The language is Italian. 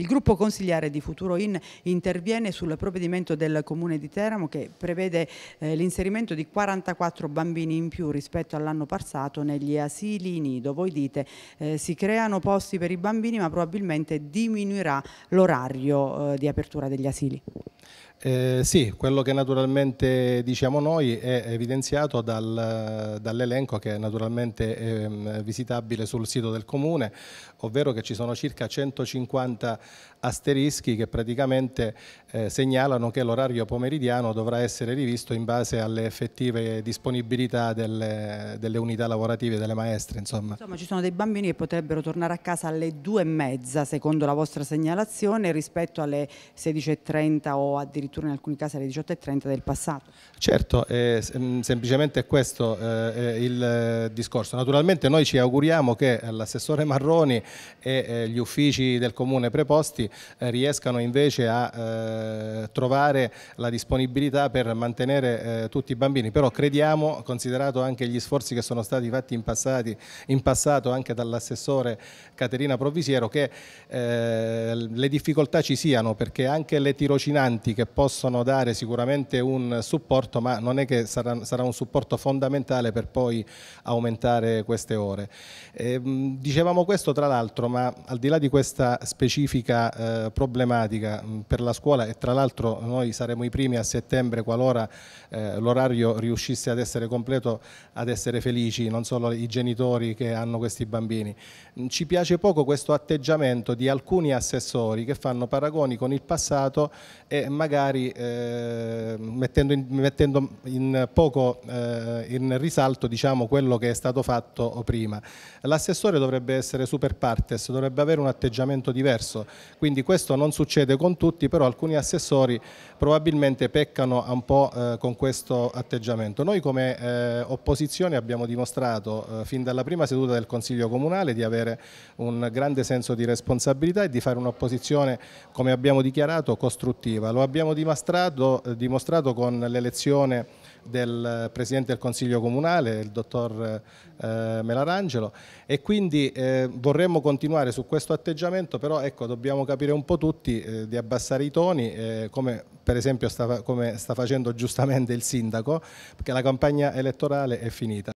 Il gruppo consigliare di Futuro In interviene sul provvedimento del Comune di Teramo che prevede eh, l'inserimento di 44 bambini in più rispetto all'anno passato negli asili nido. Voi dite eh, si creano posti per i bambini ma probabilmente diminuirà l'orario eh, di apertura degli asili. Eh, sì, quello che naturalmente diciamo noi è evidenziato dal, dall'elenco che naturalmente è ehm, visitabile sul sito del comune, ovvero che ci sono circa 150 asterischi che praticamente eh, segnalano che l'orario pomeridiano dovrà essere rivisto in base alle effettive disponibilità delle, delle unità lavorative delle maestre. Insomma. insomma. ci sono dei bambini che potrebbero tornare a casa alle due e mezza secondo la vostra segnalazione rispetto alle 16.30 o addirittura addirittura in alcuni casi alle 18.30 del passato. Certo, eh, mm, semplicemente questo eh, il eh, discorso. Naturalmente noi ci auguriamo che l'assessore Marroni e eh, gli uffici del comune preposti eh, riescano invece a eh, trovare la disponibilità per mantenere tutti i bambini, però crediamo, considerato anche gli sforzi che sono stati fatti in, passati, in passato anche dall'assessore Caterina Provisiero, che le difficoltà ci siano perché anche le tirocinanti che possono dare sicuramente un supporto, ma non è che sarà, sarà un supporto fondamentale per poi aumentare queste ore. E, ehm, dicevamo questo tra l'altro, ma al di là di questa specifica eh, problematica mm, per la scuola, e tra l'altro noi saremo i primi a settembre qualora eh, l'orario riuscisse ad essere completo, ad essere felici, non solo i genitori che hanno questi bambini. Mm, ci piace poco questo atteggiamento di alcuni assessori che fanno paragoni con il passato e magari magari eh, mettendo, in, mettendo in poco eh, in risalto diciamo, quello che è stato fatto prima. L'assessore dovrebbe essere super partes, dovrebbe avere un atteggiamento diverso, quindi questo non succede con tutti, però alcuni assessori probabilmente peccano un po' eh, con questo atteggiamento. Noi come eh, opposizione abbiamo dimostrato eh, fin dalla prima seduta del Consiglio Comunale di avere un grande senso di responsabilità e di fare un'opposizione, come abbiamo dichiarato, costruttiva. Lo abbiamo dimostrato, dimostrato con l'elezione del Presidente del Consiglio Comunale, il Dottor eh, Melarangelo e quindi eh, vorremmo continuare su questo atteggiamento, però ecco, dobbiamo capire un po' tutti eh, di abbassare i toni, eh, come per esempio sta, come sta facendo giustamente il Sindaco, perché la campagna elettorale è finita.